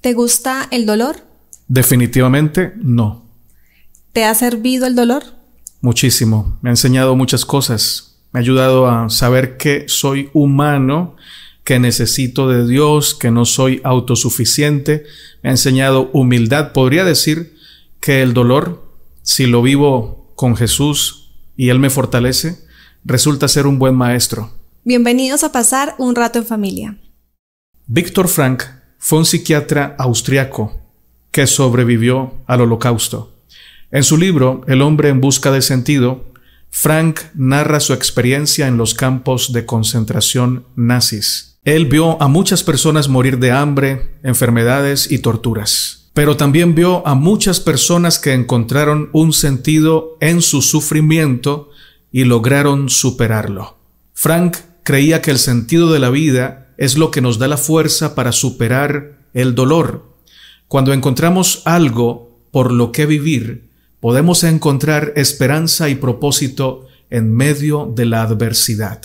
¿Te gusta el dolor? Definitivamente no. ¿Te ha servido el dolor? Muchísimo. Me ha enseñado muchas cosas. Me ha ayudado a saber que soy humano, que necesito de Dios, que no soy autosuficiente. Me ha enseñado humildad. Podría decir que el dolor, si lo vivo con Jesús y Él me fortalece, resulta ser un buen maestro. Bienvenidos a pasar un rato en familia. Víctor Frank fue un psiquiatra austriaco que sobrevivió al holocausto. En su libro El hombre en busca de sentido, Frank narra su experiencia en los campos de concentración nazis. Él vio a muchas personas morir de hambre, enfermedades y torturas, pero también vio a muchas personas que encontraron un sentido en su sufrimiento y lograron superarlo. Frank creía que el sentido de la vida es lo que nos da la fuerza para superar el dolor. Cuando encontramos algo por lo que vivir, podemos encontrar esperanza y propósito en medio de la adversidad.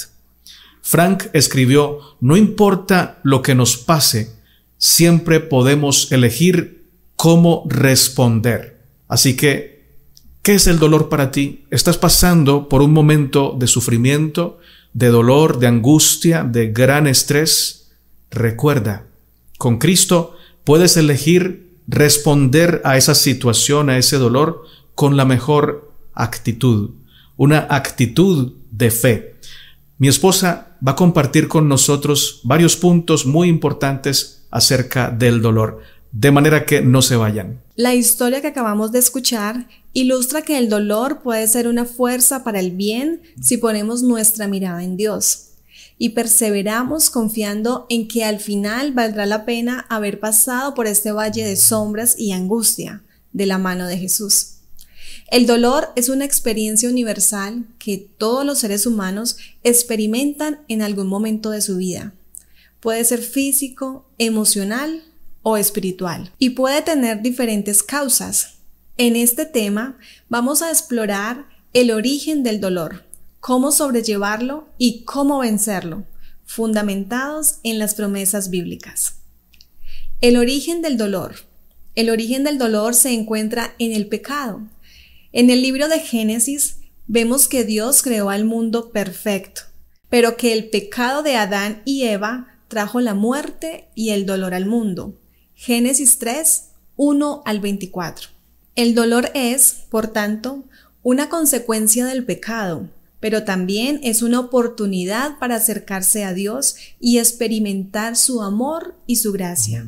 Frank escribió, no importa lo que nos pase, siempre podemos elegir cómo responder. Así que, ¿qué es el dolor para ti? ¿Estás pasando por un momento de sufrimiento? de dolor, de angustia, de gran estrés, recuerda, con Cristo puedes elegir responder a esa situación, a ese dolor, con la mejor actitud, una actitud de fe. Mi esposa va a compartir con nosotros varios puntos muy importantes acerca del dolor de manera que no se vayan. La historia que acabamos de escuchar ilustra que el dolor puede ser una fuerza para el bien si ponemos nuestra mirada en Dios y perseveramos confiando en que al final valdrá la pena haber pasado por este valle de sombras y angustia de la mano de Jesús. El dolor es una experiencia universal que todos los seres humanos experimentan en algún momento de su vida. Puede ser físico, emocional o espiritual y puede tener diferentes causas. En este tema vamos a explorar el origen del dolor, cómo sobrellevarlo y cómo vencerlo, fundamentados en las promesas bíblicas. El origen del dolor. El origen del dolor se encuentra en el pecado. En el libro de Génesis vemos que Dios creó al mundo perfecto, pero que el pecado de Adán y Eva trajo la muerte y el dolor al mundo. Génesis 3, 1 al 24. El dolor es, por tanto, una consecuencia del pecado, pero también es una oportunidad para acercarse a Dios y experimentar su amor y su gracia.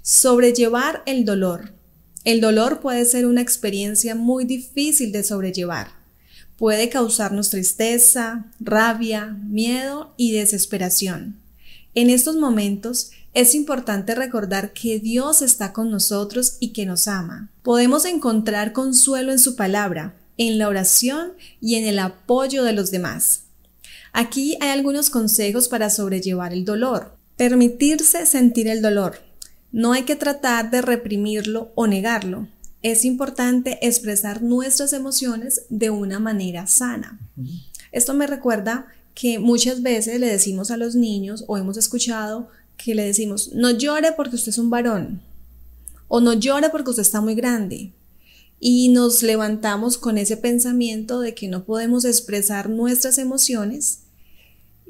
Sobrellevar el dolor. El dolor puede ser una experiencia muy difícil de sobrellevar. Puede causarnos tristeza, rabia, miedo y desesperación. En estos momentos es importante recordar que Dios está con nosotros y que nos ama. Podemos encontrar consuelo en su palabra, en la oración y en el apoyo de los demás. Aquí hay algunos consejos para sobrellevar el dolor. Permitirse sentir el dolor. No hay que tratar de reprimirlo o negarlo. Es importante expresar nuestras emociones de una manera sana. Esto me recuerda que muchas veces le decimos a los niños o hemos escuchado que le decimos, no llore porque usted es un varón, o no llore porque usted está muy grande. Y nos levantamos con ese pensamiento de que no podemos expresar nuestras emociones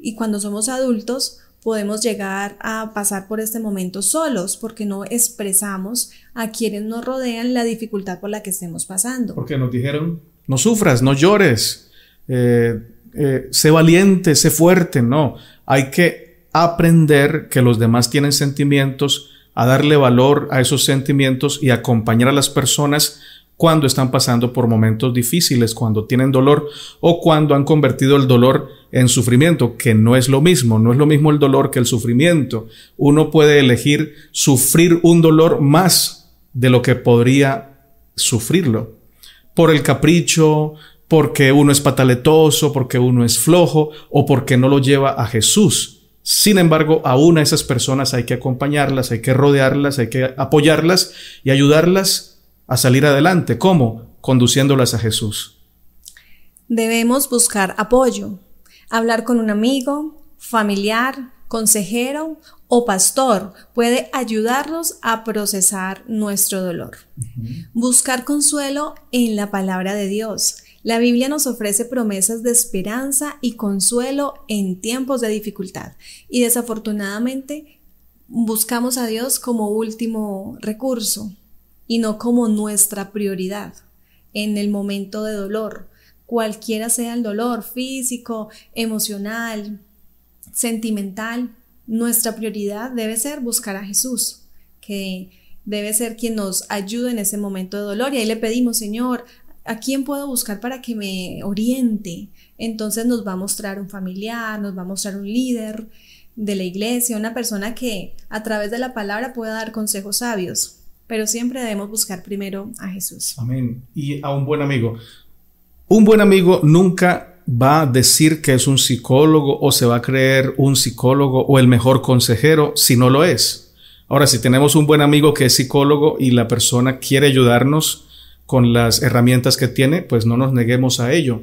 y cuando somos adultos podemos llegar a pasar por este momento solos porque no expresamos a quienes nos rodean la dificultad por la que estemos pasando. Porque nos dijeron, no sufras, no llores, eh, eh, sé valiente, sé fuerte, no, hay que aprender que los demás tienen sentimientos, a darle valor a esos sentimientos y acompañar a las personas cuando están pasando por momentos difíciles, cuando tienen dolor o cuando han convertido el dolor en sufrimiento, que no es lo mismo, no es lo mismo el dolor que el sufrimiento. Uno puede elegir sufrir un dolor más de lo que podría sufrirlo, por el capricho, porque uno es pataletoso, porque uno es flojo o porque no lo lleva a Jesús. Sin embargo, aún a esas personas hay que acompañarlas, hay que rodearlas, hay que apoyarlas y ayudarlas a salir adelante. ¿Cómo? Conduciéndolas a Jesús. Debemos buscar apoyo, hablar con un amigo, familiar, consejero o pastor puede ayudarnos a procesar nuestro dolor. Buscar consuelo en la palabra de Dios la Biblia nos ofrece promesas de esperanza y consuelo en tiempos de dificultad y desafortunadamente buscamos a Dios como último recurso y no como nuestra prioridad en el momento de dolor, cualquiera sea el dolor físico, emocional, sentimental. Nuestra prioridad debe ser buscar a Jesús, que debe ser quien nos ayude en ese momento de dolor. Y ahí le pedimos, Señor, ¿A quién puedo buscar para que me oriente? Entonces nos va a mostrar un familiar, nos va a mostrar un líder de la iglesia, una persona que a través de la palabra pueda dar consejos sabios. Pero siempre debemos buscar primero a Jesús. Amén. Y a un buen amigo. Un buen amigo nunca va a decir que es un psicólogo o se va a creer un psicólogo o el mejor consejero si no lo es. Ahora, si tenemos un buen amigo que es psicólogo y la persona quiere ayudarnos, con las herramientas que tiene, pues no nos neguemos a ello.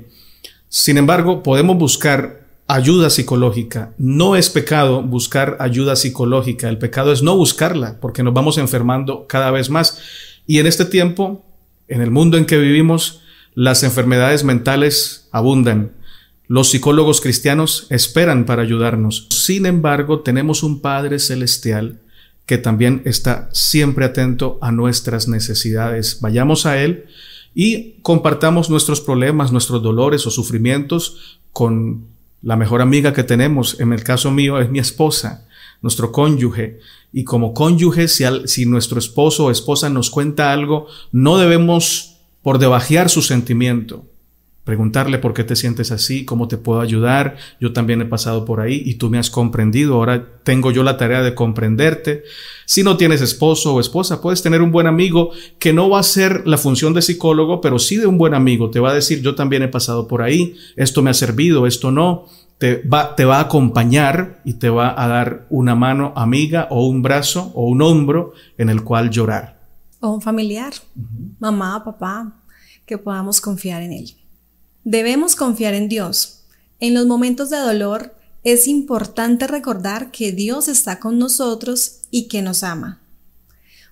Sin embargo, podemos buscar ayuda psicológica. No es pecado buscar ayuda psicológica. El pecado es no buscarla porque nos vamos enfermando cada vez más. Y en este tiempo, en el mundo en que vivimos, las enfermedades mentales abundan. Los psicólogos cristianos esperan para ayudarnos. Sin embargo, tenemos un Padre Celestial que también está siempre atento a nuestras necesidades. Vayamos a Él y compartamos nuestros problemas, nuestros dolores o sufrimientos con la mejor amiga que tenemos. En el caso mío es mi esposa, nuestro cónyuge. Y como cónyuge, si, si nuestro esposo o esposa nos cuenta algo, no debemos por debajear su sentimiento preguntarle por qué te sientes así, cómo te puedo ayudar, yo también he pasado por ahí y tú me has comprendido, ahora tengo yo la tarea de comprenderte. Si no tienes esposo o esposa, puedes tener un buen amigo que no va a ser la función de psicólogo, pero sí de un buen amigo, te va a decir, yo también he pasado por ahí, esto me ha servido, esto no, te va, te va, a acompañar y te va a dar una mano amiga o un brazo o un hombro en el cual llorar. O un familiar, mamá, papá, que podamos confiar en él. Debemos confiar en Dios. En los momentos de dolor es importante recordar que Dios está con nosotros y que nos ama.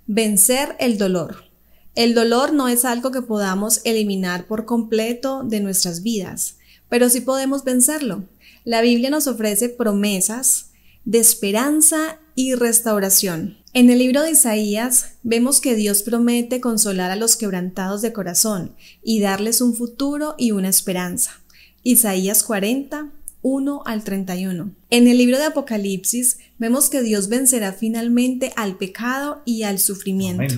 Vencer el dolor. El dolor no es algo que podamos eliminar por completo de nuestras vidas, pero sí podemos vencerlo. La Biblia nos ofrece promesas de esperanza y restauración. En el libro de Isaías vemos que Dios promete consolar a los quebrantados de corazón y darles un futuro y una esperanza. Isaías 40, 1 al 31. En el libro de Apocalipsis vemos que Dios vencerá finalmente al pecado y al sufrimiento.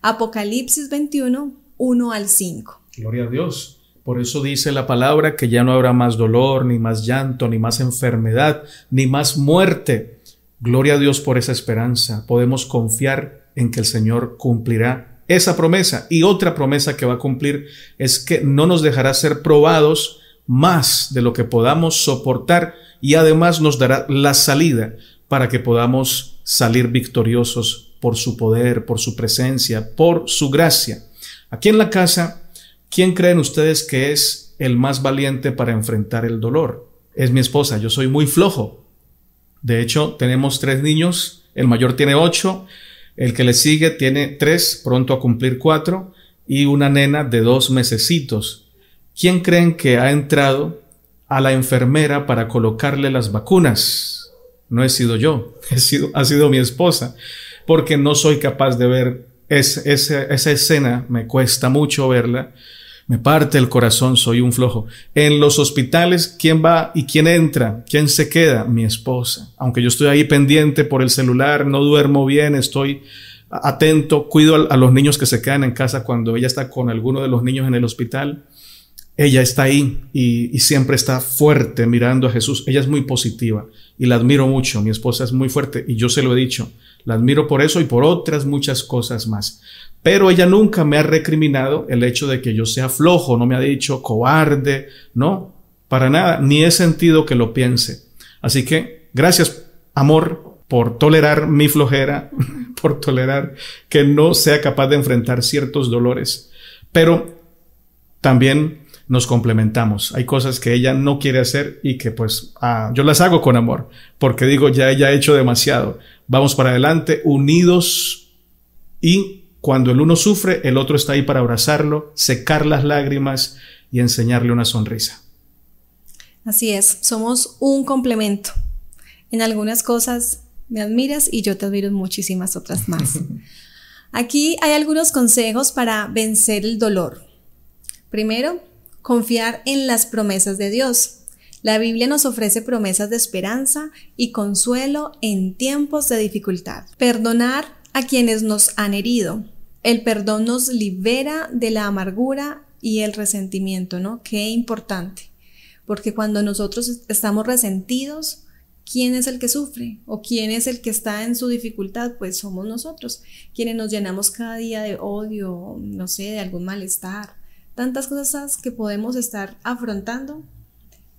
Apocalipsis 21, 1 al 5. Gloria a Dios. Por eso dice la palabra que ya no habrá más dolor, ni más llanto, ni más enfermedad, ni más muerte Gloria a Dios por esa esperanza. Podemos confiar en que el Señor cumplirá esa promesa. Y otra promesa que va a cumplir es que no nos dejará ser probados más de lo que podamos soportar y además nos dará la salida para que podamos salir victoriosos por su poder, por su presencia, por su gracia. Aquí en la casa, ¿quién creen ustedes que es el más valiente para enfrentar el dolor? Es mi esposa, yo soy muy flojo, de hecho, tenemos tres niños, el mayor tiene ocho, el que le sigue tiene tres, pronto a cumplir cuatro, y una nena de dos mesecitos. ¿Quién creen que ha entrado a la enfermera para colocarle las vacunas? No he sido yo, he sido, ha sido mi esposa, porque no soy capaz de ver esa escena, me cuesta mucho verla me parte el corazón, soy un flojo. En los hospitales, ¿quién va y quién entra? ¿Quién se queda? Mi esposa. Aunque yo estoy ahí pendiente por el celular, no duermo bien, estoy atento, cuido a, los niños que se quedan en casa cuando ella está con alguno de los niños en el hospital ella está ahí y, siempre está fuerte mirando a Jesús. Ella es muy positiva y la admiro mucho. Mi esposa es muy fuerte y yo se lo he dicho. La admiro por eso y por otras muchas cosas más. Pero ella nunca me ha recriminado el hecho de que yo sea flojo, no me ha dicho cobarde, no, para nada, ni he sentido que lo piense. Así que gracias, amor, por tolerar mi flojera, por tolerar que no sea capaz de enfrentar ciertos dolores. Pero también nos complementamos. Hay cosas que ella no quiere hacer y que pues ah, yo las hago con amor, porque digo, ya ella ha hecho demasiado. Vamos para adelante, unidos y cuando el uno sufre, el otro está ahí para abrazarlo, secar las lágrimas y enseñarle una sonrisa. Así es, somos un complemento. En algunas cosas me admiras y yo te admiro muchísimas otras más. Aquí hay algunos consejos para vencer el dolor. Primero, Confiar en las promesas de Dios. La Biblia nos ofrece promesas de esperanza y consuelo en tiempos de dificultad. Perdonar a quienes nos han herido. El perdón nos libera de la amargura y el resentimiento, ¿no? Qué importante. Porque cuando nosotros estamos resentidos, ¿quién es el que sufre? ¿O quién es el que está en su dificultad? Pues somos nosotros, quienes nos llenamos cada día de odio, no sé, de algún malestar tantas cosas que podemos estar afrontando,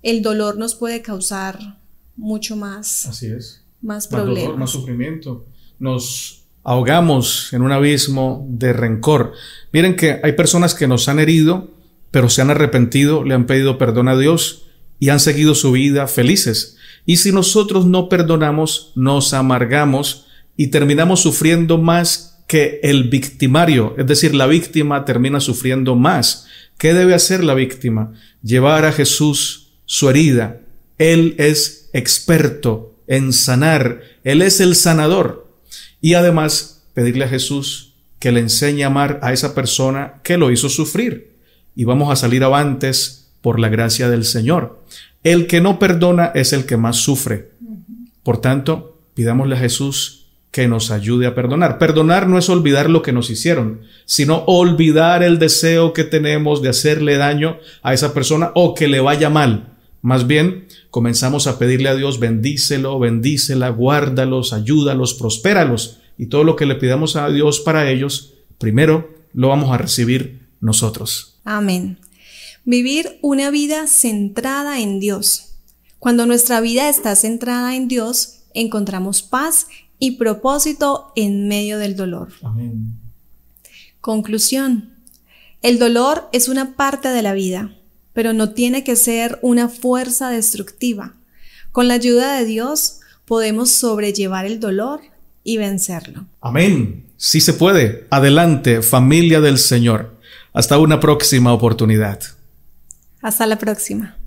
el dolor nos puede causar mucho más. Así es. Más problemas. Más dolor, más sufrimiento. Nos ahogamos en un abismo de rencor. Miren que hay personas que nos han herido, pero se han arrepentido, le han pedido perdón a Dios y han seguido su vida felices. Y si nosotros no perdonamos, nos amargamos y terminamos sufriendo más que el victimario, es decir, la víctima termina sufriendo más. ¿Qué debe hacer la víctima? Llevar a Jesús su herida. Él es experto en sanar. Él es el sanador. Y además pedirle a Jesús que le enseñe a amar a esa persona que lo hizo sufrir. Y vamos a salir avantes por la gracia del Señor. El que no perdona es el que más sufre. Por tanto, pidámosle a Jesús que nos ayude a perdonar. Perdonar no es olvidar lo que nos hicieron, sino olvidar el deseo que tenemos de hacerle daño a esa persona o que le vaya mal. Más bien, comenzamos a pedirle a Dios, bendícelo, bendícela, guárdalos, ayúdalos, prospéralos. Y todo lo que le pidamos a Dios para ellos, primero lo vamos a recibir nosotros. Amén. Vivir una vida centrada en Dios. Cuando nuestra vida está centrada en Dios, encontramos paz y propósito en medio del dolor. Amén. Conclusión. El dolor es una parte de la vida, pero no tiene que ser una fuerza destructiva. Con la ayuda de Dios podemos sobrellevar el dolor y vencerlo. Amén. Sí se puede. Adelante, familia del Señor. Hasta una próxima oportunidad. Hasta la próxima.